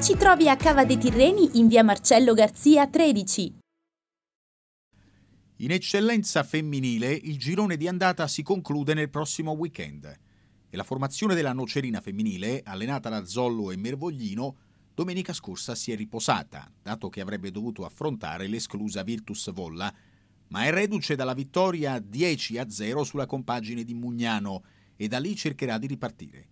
Ci trovi a Cava dei Tirreni in via Marcello Garzia 13. In eccellenza femminile il girone di andata si conclude nel prossimo weekend e la formazione della nocerina femminile, allenata da Zollo e Mervoglino, domenica scorsa si è riposata, dato che avrebbe dovuto affrontare l'esclusa Virtus Volla, ma è reduce dalla vittoria 10-0 sulla compagine di Mugnano e da lì cercherà di ripartire.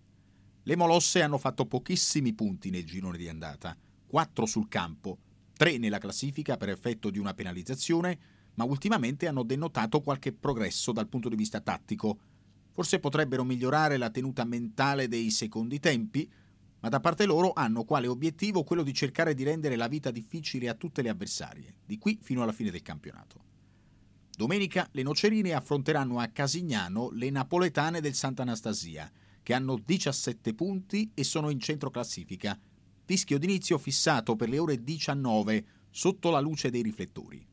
Le Molosse hanno fatto pochissimi punti nel girone di andata, 4 sul campo, 3 nella classifica per effetto di una penalizzazione, ma ultimamente hanno denotato qualche progresso dal punto di vista tattico. Forse potrebbero migliorare la tenuta mentale dei secondi tempi, ma da parte loro hanno quale obiettivo quello di cercare di rendere la vita difficile a tutte le avversarie, di qui fino alla fine del campionato. Domenica le nocerine affronteranno a Casignano le napoletane del Sant'Anastasia, che hanno 17 punti e sono in centro classifica. Fischio d'inizio fissato per le ore 19 sotto la luce dei riflettori.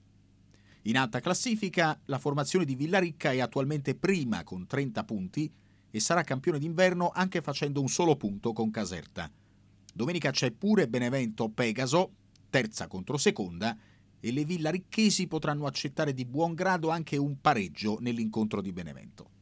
In alta classifica la formazione di Villaricca è attualmente prima con 30 punti e sarà campione d'inverno anche facendo un solo punto con Caserta. Domenica c'è pure Benevento Pegaso, terza contro seconda, e le villaricchesi potranno accettare di buon grado anche un pareggio nell'incontro di Benevento.